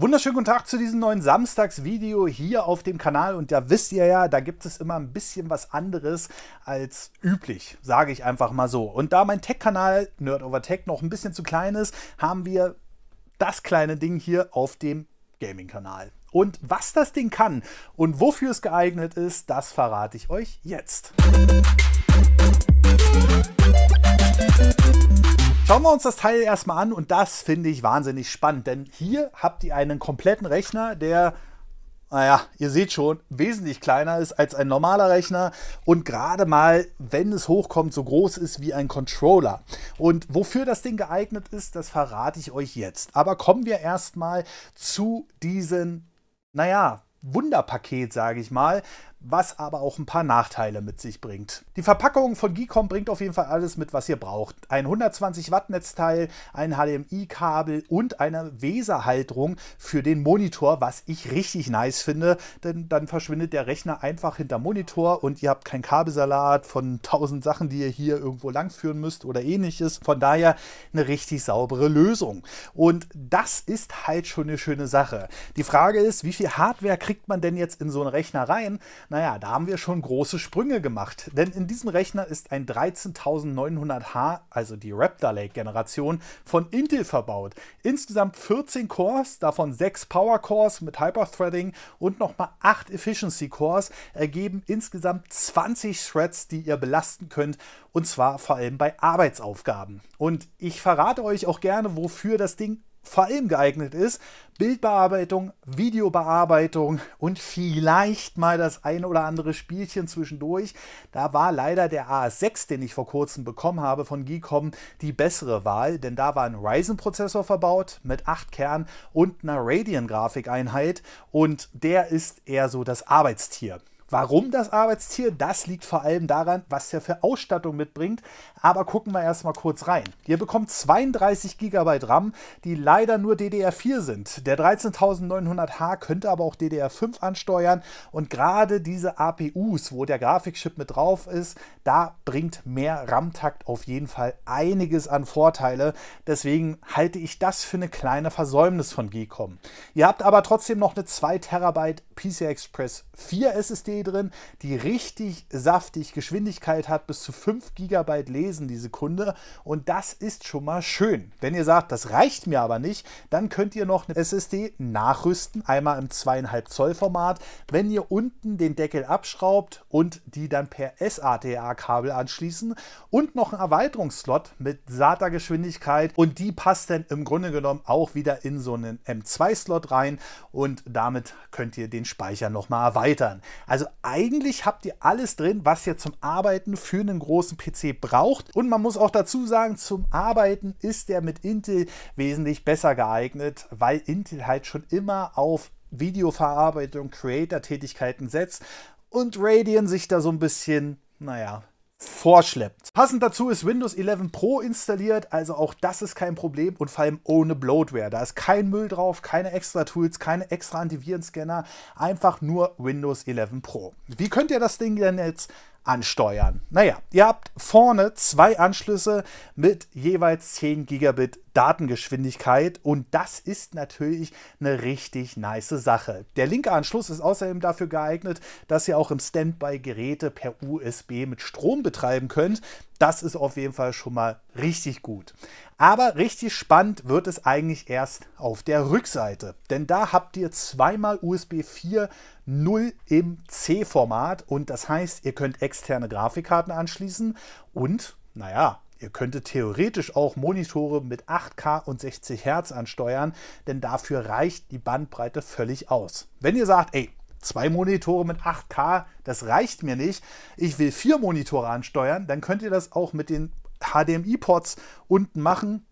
Wunderschönen guten Tag zu diesem neuen Samstagsvideo hier auf dem Kanal. Und da wisst ihr ja, da gibt es immer ein bisschen was anderes als üblich, sage ich einfach mal so. Und da mein Tech-Kanal Nerd Over Tech noch ein bisschen zu klein ist, haben wir das kleine Ding hier auf dem Gaming-Kanal. Und was das Ding kann und wofür es geeignet ist, das verrate ich euch jetzt. Musik Schauen wir uns das Teil erstmal an und das finde ich wahnsinnig spannend, denn hier habt ihr einen kompletten Rechner, der naja, ihr seht schon, wesentlich kleiner ist als ein normaler Rechner und gerade mal, wenn es hochkommt, so groß ist wie ein Controller. Und wofür das Ding geeignet ist, das verrate ich euch jetzt. Aber kommen wir erstmal zu diesem, naja, Wunderpaket, sage ich mal, was aber auch ein paar Nachteile mit sich bringt. Die Verpackung von Gicom bringt auf jeden Fall alles mit, was ihr braucht. Ein 120 Watt Netzteil, ein HDMI-Kabel und eine Weserhalterung für den Monitor, was ich richtig nice finde, denn dann verschwindet der Rechner einfach hinter Monitor und ihr habt keinen Kabelsalat von tausend Sachen, die ihr hier irgendwo langführen müsst oder ähnliches. Von daher eine richtig saubere Lösung. Und das ist halt schon eine schöne Sache. Die Frage ist, wie viel Hardware kriegt man denn jetzt in so einen Rechner rein? Naja, da haben wir schon große Sprünge gemacht, denn in diesem Rechner ist ein 13900H, also die Raptor Lake-Generation, von Intel verbaut. Insgesamt 14 Cores, davon 6 Power Cores mit Hyperthreading und nochmal 8 Efficiency Cores, ergeben insgesamt 20 Threads, die ihr belasten könnt, und zwar vor allem bei Arbeitsaufgaben. Und ich verrate euch auch gerne, wofür das Ding vor allem geeignet ist. Bildbearbeitung, Videobearbeitung und vielleicht mal das ein oder andere Spielchen zwischendurch. Da war leider der AS6, den ich vor kurzem bekommen habe von Geekom, die bessere Wahl, denn da war ein Ryzen-Prozessor verbaut mit 8 Kernen und einer Radeon-Grafikeinheit und der ist eher so das Arbeitstier. Warum das Arbeitstier? Das liegt vor allem daran, was er für Ausstattung mitbringt. Aber gucken wir erstmal kurz rein. Ihr bekommt 32 GB RAM, die leider nur DDR4 sind. Der 13900H könnte aber auch DDR5 ansteuern. Und gerade diese APUs, wo der Grafikchip mit drauf ist, da bringt mehr RAM-Takt auf jeden Fall einiges an Vorteile. Deswegen halte ich das für eine kleine Versäumnis von GCOM. Ihr habt aber trotzdem noch eine 2 Terabyte PCI Express 4 SSD drin, die richtig saftig Geschwindigkeit hat, bis zu 5 GB lesen die Sekunde. Und das ist schon mal schön. Wenn ihr sagt, das reicht mir aber nicht, dann könnt ihr noch eine SSD nachrüsten, einmal im 2,5 Zoll Format. Wenn ihr unten den Deckel abschraubt und die dann per SATA-Kabel anschließen und noch einen Erweiterungsslot mit SATA-Geschwindigkeit und die passt dann im Grunde genommen auch wieder in so einen M2-Slot rein und damit könnt ihr den Speicher nochmal erweitern. Also eigentlich habt ihr alles drin, was ihr zum Arbeiten für einen großen PC braucht. Und man muss auch dazu sagen, zum Arbeiten ist der mit Intel wesentlich besser geeignet, weil Intel halt schon immer auf Videoverarbeitung, Creator-Tätigkeiten setzt und Radian sich da so ein bisschen, naja, vorschleppt. Passend dazu ist Windows 11 Pro installiert, also auch das ist kein Problem und vor allem ohne Bloatware. Da ist kein Müll drauf, keine extra Tools, keine extra Antivirenscanner, einfach nur Windows 11 Pro. Wie könnt ihr das Ding denn jetzt ansteuern. Naja, ihr habt vorne zwei Anschlüsse mit jeweils 10 Gigabit Datengeschwindigkeit und das ist natürlich eine richtig nice Sache. Der linke Anschluss ist außerdem dafür geeignet, dass ihr auch im Standby Geräte per USB mit Strom betreiben könnt. Das ist auf jeden Fall schon mal richtig gut. Aber richtig spannend wird es eigentlich erst auf der Rückseite, denn da habt ihr zweimal USB 4 0 im C-Format und das heißt, ihr könnt externe Grafikkarten anschließen und, naja, Ihr könntet theoretisch auch Monitore mit 8K und 60 Hertz ansteuern, denn dafür reicht die Bandbreite völlig aus. Wenn ihr sagt, ey, zwei Monitore mit 8K, das reicht mir nicht, ich will vier Monitore ansteuern, dann könnt ihr das auch mit den HDMI-Ports unten machen.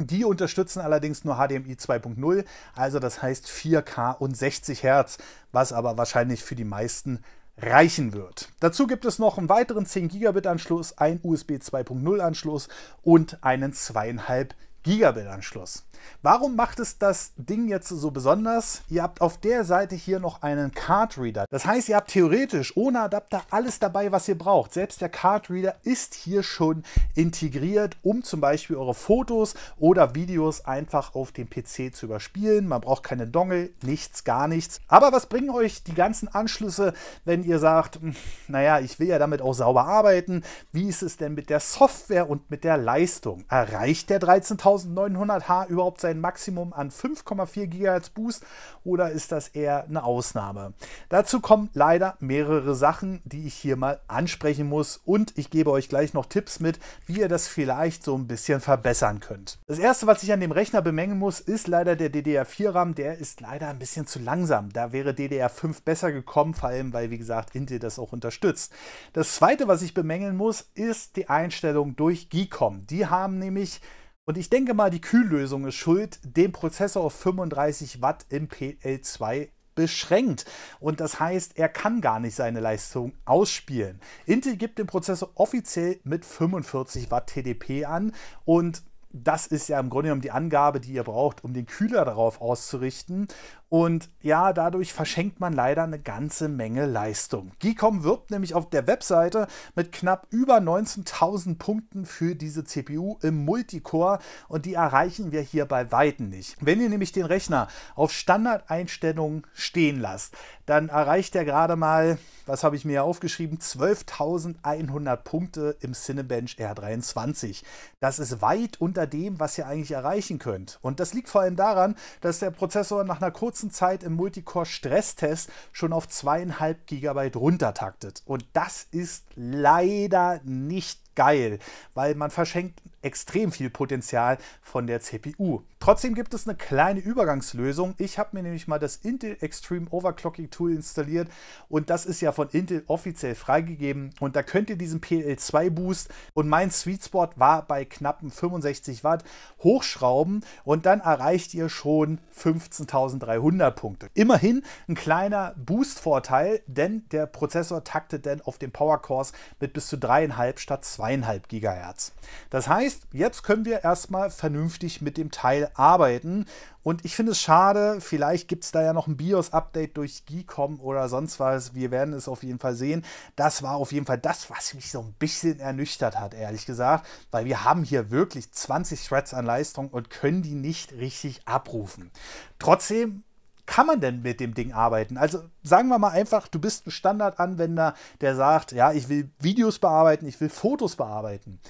Die unterstützen allerdings nur HDMI 2.0, also das heißt 4K und 60 Hertz, was aber wahrscheinlich für die meisten reichen wird. Dazu gibt es noch einen weiteren 10 Gigabit Anschluss, einen USB 2.0 Anschluss und einen 2,5 Gigabit Anschluss. Warum macht es das Ding jetzt so besonders? Ihr habt auf der Seite hier noch einen Card Reader. Das heißt, ihr habt theoretisch ohne Adapter alles dabei, was ihr braucht. Selbst der Card Reader ist hier schon integriert, um zum Beispiel eure Fotos oder Videos einfach auf dem PC zu überspielen. Man braucht keine Dongle, nichts, gar nichts. Aber was bringen euch die ganzen Anschlüsse, wenn ihr sagt, hm, naja, ich will ja damit auch sauber arbeiten. Wie ist es denn mit der Software und mit der Leistung? Erreicht der 13900H überhaupt überhaupt sein Maximum an 5,4 GHz Boost oder ist das eher eine Ausnahme? Dazu kommen leider mehrere Sachen, die ich hier mal ansprechen muss und ich gebe euch gleich noch Tipps mit, wie ihr das vielleicht so ein bisschen verbessern könnt. Das erste, was ich an dem Rechner bemängeln muss, ist leider der DDR4-RAM. Der ist leider ein bisschen zu langsam. Da wäre DDR5 besser gekommen, vor allem weil, wie gesagt, Intel das auch unterstützt. Das zweite, was ich bemängeln muss, ist die Einstellung durch GICOM. Die haben nämlich und ich denke mal, die Kühllösung ist schuld, den Prozessor auf 35 Watt im PL2 beschränkt. Und das heißt, er kann gar nicht seine Leistung ausspielen. Intel gibt den Prozessor offiziell mit 45 Watt TDP an und das ist ja im Grunde genommen die Angabe, die ihr braucht, um den Kühler darauf auszurichten. Und ja, dadurch verschenkt man leider eine ganze Menge Leistung. Gcom wirbt nämlich auf der Webseite mit knapp über 19.000 Punkten für diese CPU im Multicore und die erreichen wir hier bei Weitem nicht. Wenn ihr nämlich den Rechner auf Standardeinstellungen stehen lasst, dann erreicht er gerade mal, was habe ich mir aufgeschrieben, 12.100 Punkte im Cinebench R23. Das ist weit unter dem, was ihr eigentlich erreichen könnt. Und das liegt vor allem daran, dass der Prozessor nach einer kurzen kurzen Zeit im Multicore-Stresstest schon auf zweieinhalb Gigabyte runtertaktet. Und das ist leider nicht geil, weil man verschenkt extrem viel Potenzial von der CPU. Trotzdem gibt es eine kleine Übergangslösung. Ich habe mir nämlich mal das Intel Extreme Overclocking Tool installiert und das ist ja von Intel offiziell freigegeben und da könnt ihr diesen PL2 Boost und mein Sweet Spot war bei knappen 65 Watt hochschrauben und dann erreicht ihr schon 15.300 Punkte. Immerhin ein kleiner Boost Vorteil, denn der Prozessor taktet dann auf dem Power Cores mit bis zu dreieinhalb statt 2 zweieinhalb Gigahertz. Das heißt, jetzt können wir erstmal vernünftig mit dem Teil arbeiten und ich finde es schade, vielleicht gibt es da ja noch ein BIOS-Update durch GICOM oder sonst was, wir werden es auf jeden Fall sehen. Das war auf jeden Fall das, was mich so ein bisschen ernüchtert hat, ehrlich gesagt, weil wir haben hier wirklich 20 Threads an Leistung und können die nicht richtig abrufen. Trotzdem kann man denn mit dem Ding arbeiten? Also sagen wir mal einfach, du bist ein Standardanwender, der sagt, ja, ich will Videos bearbeiten, ich will Fotos bearbeiten.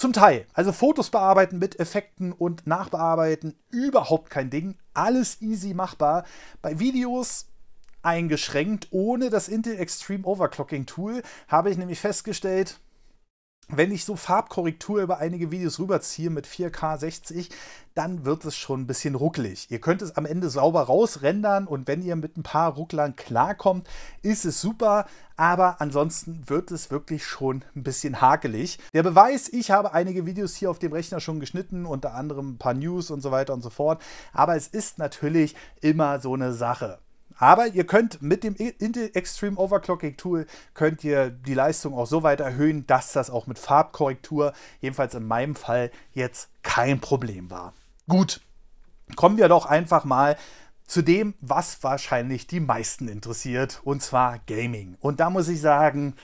Zum Teil. Also Fotos bearbeiten mit Effekten und nachbearbeiten, überhaupt kein Ding. Alles easy machbar. Bei Videos eingeschränkt, ohne das Intel Extreme Overclocking Tool, habe ich nämlich festgestellt, wenn ich so Farbkorrektur über einige Videos rüberziehe mit 4K 60, dann wird es schon ein bisschen ruckelig. Ihr könnt es am Ende sauber rausrendern und wenn ihr mit ein paar Rucklern klarkommt, ist es super, aber ansonsten wird es wirklich schon ein bisschen hakelig. Der Beweis, ich habe einige Videos hier auf dem Rechner schon geschnitten, unter anderem ein paar News und so weiter und so fort, aber es ist natürlich immer so eine Sache. Aber ihr könnt mit dem Intel Extreme Overclocking Tool könnt ihr die Leistung auch so weit erhöhen, dass das auch mit Farbkorrektur, jedenfalls in meinem Fall, jetzt kein Problem war. Gut, kommen wir doch einfach mal zu dem, was wahrscheinlich die meisten interessiert, und zwar Gaming. Und da muss ich sagen,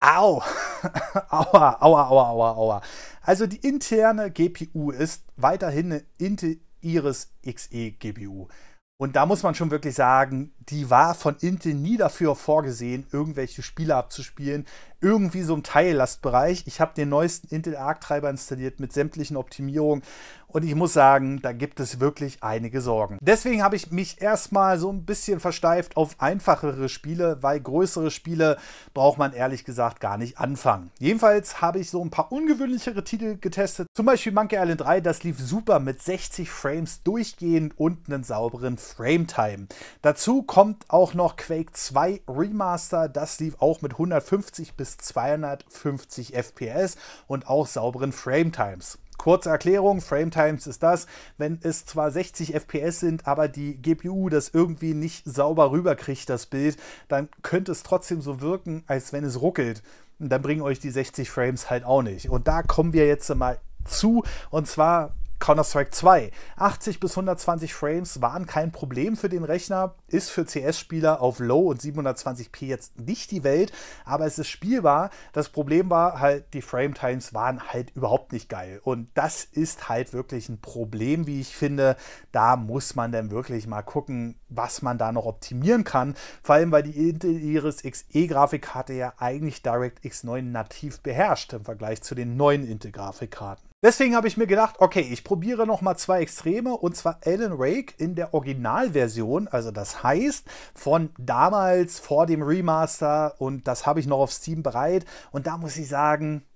Au! aua, aua, aua, aua, aua. Also die interne GPU ist weiterhin eine Intel Iris Xe GPU. Und da muss man schon wirklich sagen, die war von Intel nie dafür vorgesehen, irgendwelche Spiele abzuspielen, irgendwie so einem Teillastbereich. Ich habe den neuesten Intel Arc-Treiber installiert mit sämtlichen Optimierungen und ich muss sagen, da gibt es wirklich einige Sorgen. Deswegen habe ich mich erstmal so ein bisschen versteift auf einfachere Spiele, weil größere Spiele braucht man ehrlich gesagt gar nicht anfangen. Jedenfalls habe ich so ein paar ungewöhnlichere Titel getestet, zum Beispiel Monkey Island 3, das lief super mit 60 Frames durchgehend und einen sauberen Frame-Time. Dazu kommt auch noch Quake 2 Remaster, das lief auch mit 150 bis 250 FPS und auch sauberen Frame Times. Kurze Erklärung, Frame Times ist das, wenn es zwar 60 FPS sind, aber die GPU das irgendwie nicht sauber rüberkriegt, das Bild, dann könnte es trotzdem so wirken, als wenn es ruckelt. Und dann bringen euch die 60 Frames halt auch nicht. Und da kommen wir jetzt mal zu. Und zwar Counter-Strike 2. 80 bis 120 Frames waren kein Problem für den Rechner, ist für CS-Spieler auf Low und 720p jetzt nicht die Welt, aber es ist spielbar. Das Problem war halt, die Frame-Times waren halt überhaupt nicht geil. Und das ist halt wirklich ein Problem, wie ich finde. Da muss man dann wirklich mal gucken, was man da noch optimieren kann. Vor allem, weil die Intel Iris Xe-Grafikkarte ja eigentlich DirectX 9 nativ beherrscht im Vergleich zu den neuen Intel-Grafikkarten. Deswegen habe ich mir gedacht, okay, ich probiere nochmal zwei Extreme und zwar Alan Wake in der Originalversion, also das heißt von damals vor dem Remaster und das habe ich noch auf Steam bereit und da muss ich sagen,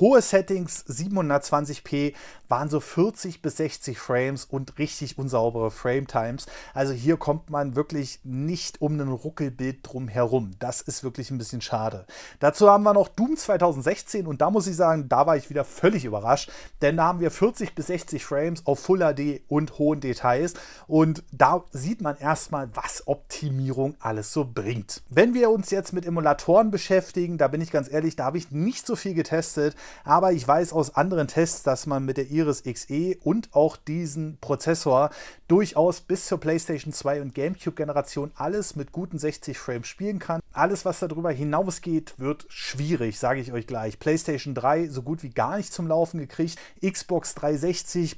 hohe Settings, 720p, waren so 40 bis 60 Frames und richtig unsaubere Frame Times. Also hier kommt man wirklich nicht um ein Ruckelbild drum herum. Das ist wirklich ein bisschen schade. Dazu haben wir noch Doom 2016 und da muss ich sagen, da war ich wieder völlig überrascht, denn da haben wir 40 bis 60 Frames auf Full HD und hohen Details und da sieht man erstmal, was Optimierung alles so bringt. Wenn wir uns jetzt mit Emulatoren beschäftigen, da bin ich ganz ehrlich, da habe ich nicht so viel getestet, aber ich weiß aus anderen Tests, dass man mit der Iris Iris XE und auch diesen Prozessor durchaus bis zur PlayStation 2 und GameCube-Generation alles mit guten 60 Frames spielen kann. Alles, was darüber hinausgeht, wird schwierig, sage ich euch gleich. PlayStation 3 so gut wie gar nicht zum Laufen gekriegt. Xbox 360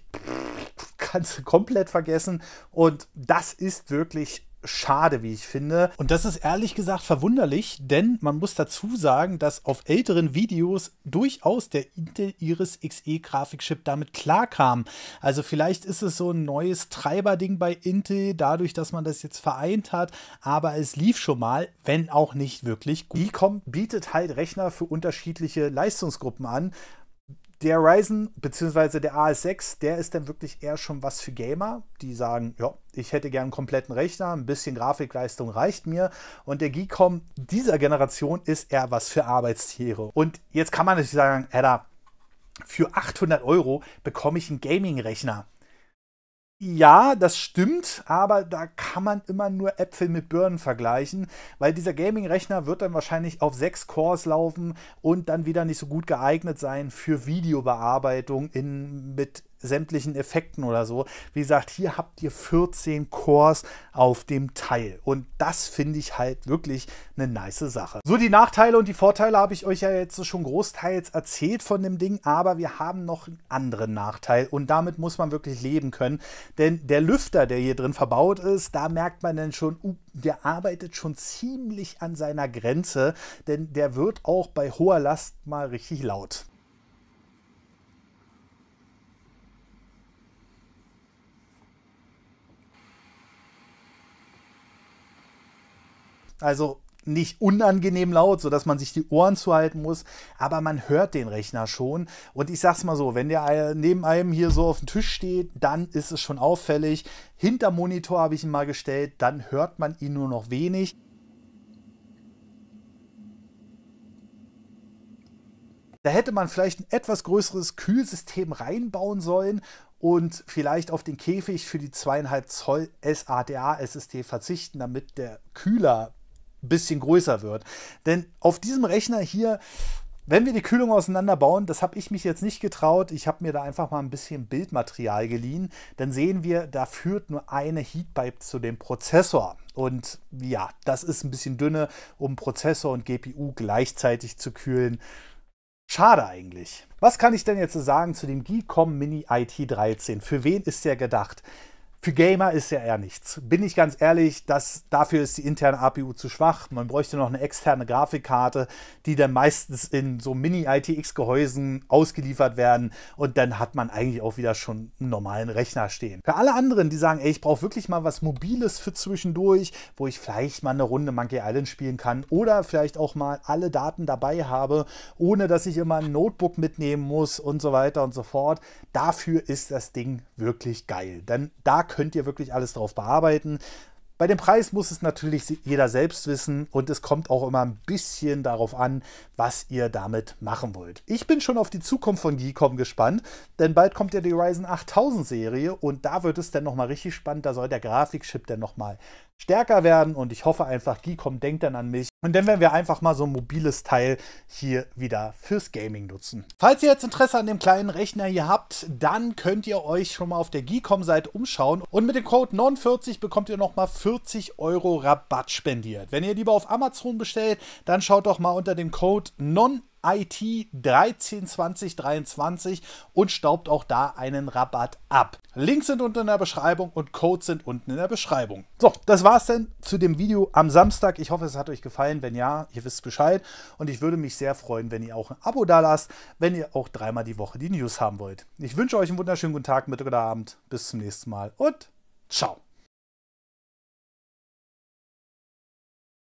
pff, kannst du komplett vergessen. Und das ist wirklich schade, wie ich finde. Und das ist ehrlich gesagt verwunderlich, denn man muss dazu sagen, dass auf älteren Videos durchaus der Intel Iris Xe Grafikchip damit klarkam. Also vielleicht ist es so ein neues Treiberding bei Intel, dadurch, dass man das jetzt vereint hat, aber es lief schon mal, wenn auch nicht wirklich gut. Ecom bietet halt Rechner für unterschiedliche Leistungsgruppen an der Ryzen bzw. der AS6, der ist dann wirklich eher schon was für Gamer, die sagen, ja, ich hätte gern einen kompletten Rechner, ein bisschen Grafikleistung reicht mir. Und der Geekom dieser Generation ist eher was für Arbeitstiere. Und jetzt kann man natürlich sagen, Alter, für 800 Euro bekomme ich einen Gaming-Rechner ja, das stimmt, aber da kann man immer nur Äpfel mit Birnen vergleichen, weil dieser Gaming-Rechner wird dann wahrscheinlich auf sechs Cores laufen und dann wieder nicht so gut geeignet sein für Videobearbeitung in, mit sämtlichen Effekten oder so. Wie gesagt, hier habt ihr 14 Cores auf dem Teil und das finde ich halt wirklich eine nice Sache. So, die Nachteile und die Vorteile habe ich euch ja jetzt schon großteils erzählt von dem Ding, aber wir haben noch einen anderen Nachteil und damit muss man wirklich leben können, denn der Lüfter, der hier drin verbaut ist, da merkt man dann schon, uh, der arbeitet schon ziemlich an seiner Grenze, denn der wird auch bei hoher Last mal richtig laut. Also nicht unangenehm laut, sodass man sich die Ohren zuhalten muss, aber man hört den Rechner schon. Und ich sag's mal so, wenn der neben einem hier so auf dem Tisch steht, dann ist es schon auffällig. Hinterm Monitor habe ich ihn mal gestellt, dann hört man ihn nur noch wenig. Da hätte man vielleicht ein etwas größeres Kühlsystem reinbauen sollen und vielleicht auf den Käfig für die zweieinhalb Zoll SADA SSD verzichten, damit der Kühler bisschen größer wird. Denn auf diesem Rechner hier, wenn wir die Kühlung auseinanderbauen, das habe ich mich jetzt nicht getraut. Ich habe mir da einfach mal ein bisschen Bildmaterial geliehen. Dann sehen wir, da führt nur eine Heatpipe zu dem Prozessor. Und ja, das ist ein bisschen dünne, um Prozessor und GPU gleichzeitig zu kühlen. Schade eigentlich. Was kann ich denn jetzt sagen zu dem Geekcom Mini IT13? Für wen ist der gedacht? für Gamer ist ja eher nichts. Bin ich ganz ehrlich, dass dafür ist die interne APU zu schwach. Man bräuchte noch eine externe Grafikkarte, die dann meistens in so Mini-ITX-Gehäusen ausgeliefert werden. Und dann hat man eigentlich auch wieder schon einen normalen Rechner stehen. Für alle anderen, die sagen, ey, ich brauche wirklich mal was Mobiles für zwischendurch, wo ich vielleicht mal eine Runde Monkey Island spielen kann oder vielleicht auch mal alle Daten dabei habe, ohne dass ich immer ein Notebook mitnehmen muss und so weiter und so fort. Dafür ist das Ding wirklich geil. Denn da könnt ihr wirklich alles drauf bearbeiten. Bei dem Preis muss es natürlich jeder selbst wissen und es kommt auch immer ein bisschen darauf an, was ihr damit machen wollt. Ich bin schon auf die Zukunft von Geekom gespannt, denn bald kommt ja die Ryzen 8000 Serie und da wird es dann nochmal richtig spannend. Da soll der Grafikchip dann nochmal stärker werden und ich hoffe einfach, Gicom denkt dann an mich. Und dann werden wir einfach mal so ein mobiles Teil hier wieder fürs Gaming nutzen. Falls ihr jetzt Interesse an dem kleinen Rechner hier habt, dann könnt ihr euch schon mal auf der gicom seite umschauen und mit dem Code NON40 bekommt ihr nochmal 40 Euro Rabatt spendiert. Wenn ihr lieber auf Amazon bestellt, dann schaut doch mal unter dem Code NON40 IT 132023 und staubt auch da einen Rabatt ab. Links sind unten in der Beschreibung und Codes sind unten in der Beschreibung. So, das war's denn zu dem Video am Samstag. Ich hoffe, es hat euch gefallen. Wenn ja, ihr wisst Bescheid und ich würde mich sehr freuen, wenn ihr auch ein Abo da lasst, wenn ihr auch dreimal die Woche die News haben wollt. Ich wünsche euch einen wunderschönen guten Tag, Mittag oder Abend. Bis zum nächsten Mal und ciao.